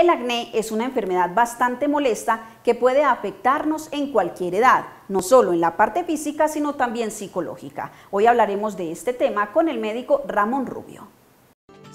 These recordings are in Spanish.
El acné es una enfermedad bastante molesta que puede afectarnos en cualquier edad, no solo en la parte física, sino también psicológica. Hoy hablaremos de este tema con el médico Ramón Rubio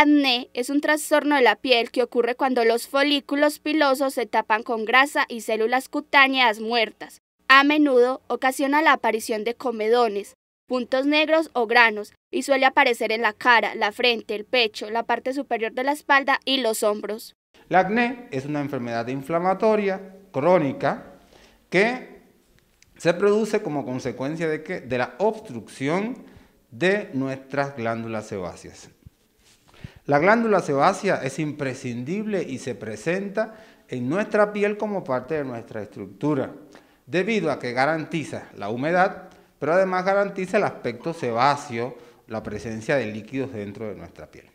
acné es un trastorno de la piel que ocurre cuando los folículos pilosos se tapan con grasa y células cutáneas muertas. A menudo ocasiona la aparición de comedones, puntos negros o granos y suele aparecer en la cara, la frente, el pecho, la parte superior de la espalda y los hombros. La acné es una enfermedad inflamatoria crónica que se produce como consecuencia de la obstrucción de nuestras glándulas sebáceas. La glándula sebácea es imprescindible y se presenta en nuestra piel como parte de nuestra estructura, debido a que garantiza la humedad, pero además garantiza el aspecto sebáceo, la presencia de líquidos dentro de nuestra piel.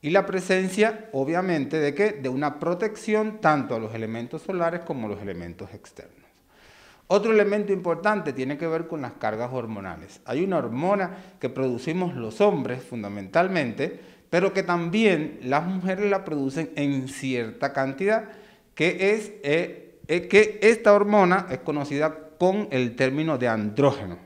Y la presencia, obviamente, de De una protección tanto a los elementos solares como a los elementos externos. Otro elemento importante tiene que ver con las cargas hormonales. Hay una hormona que producimos los hombres fundamentalmente pero que también las mujeres la producen en cierta cantidad, que, es, eh, eh, que esta hormona es conocida con el término de andrógeno,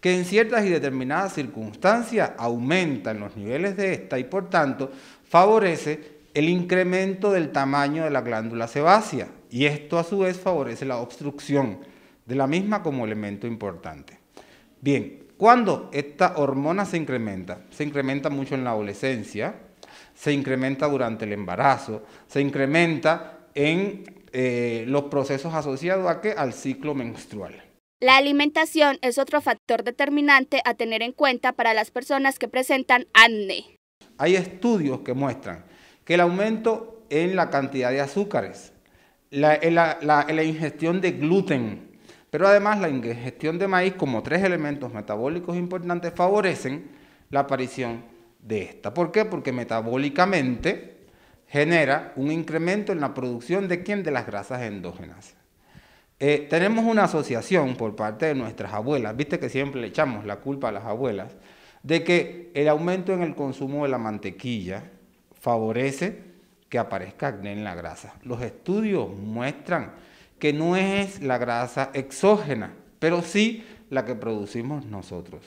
que en ciertas y determinadas circunstancias aumentan los niveles de esta y por tanto favorece el incremento del tamaño de la glándula sebácea y esto a su vez favorece la obstrucción de la misma como elemento importante. Bien, ¿Cuándo esta hormona se incrementa? Se incrementa mucho en la adolescencia, se incrementa durante el embarazo, se incrementa en eh, los procesos asociados al ciclo menstrual. La alimentación es otro factor determinante a tener en cuenta para las personas que presentan acné. Hay estudios que muestran que el aumento en la cantidad de azúcares, la ingestión de gluten, pero además la ingestión de maíz como tres elementos metabólicos importantes favorecen la aparición de esta. ¿Por qué? Porque metabólicamente genera un incremento en la producción de quién? De las grasas endógenas. Eh, tenemos una asociación por parte de nuestras abuelas, viste que siempre le echamos la culpa a las abuelas, de que el aumento en el consumo de la mantequilla favorece que aparezca acné en la grasa. Los estudios muestran que no es la grasa exógena, pero sí la que producimos nosotros.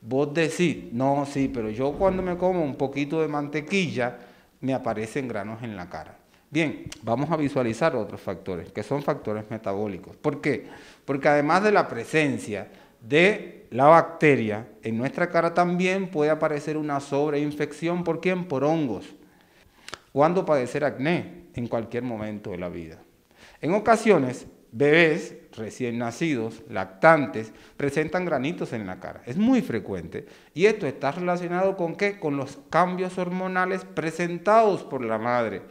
Vos decís, no, sí, pero yo cuando me como un poquito de mantequilla, me aparecen granos en la cara. Bien, vamos a visualizar otros factores, que son factores metabólicos. ¿Por qué? Porque además de la presencia de la bacteria, en nuestra cara también puede aparecer una sobreinfección. ¿Por quién? Por hongos. ¿Cuándo padecer acné? En cualquier momento de la vida. En ocasiones, bebés recién nacidos, lactantes, presentan granitos en la cara. Es muy frecuente. ¿Y esto está relacionado con qué? Con los cambios hormonales presentados por la madre.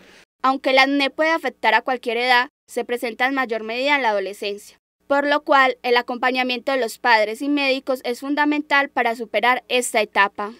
Aunque el acné puede afectar a cualquier edad, se presenta en mayor medida en la adolescencia, por lo cual el acompañamiento de los padres y médicos es fundamental para superar esta etapa.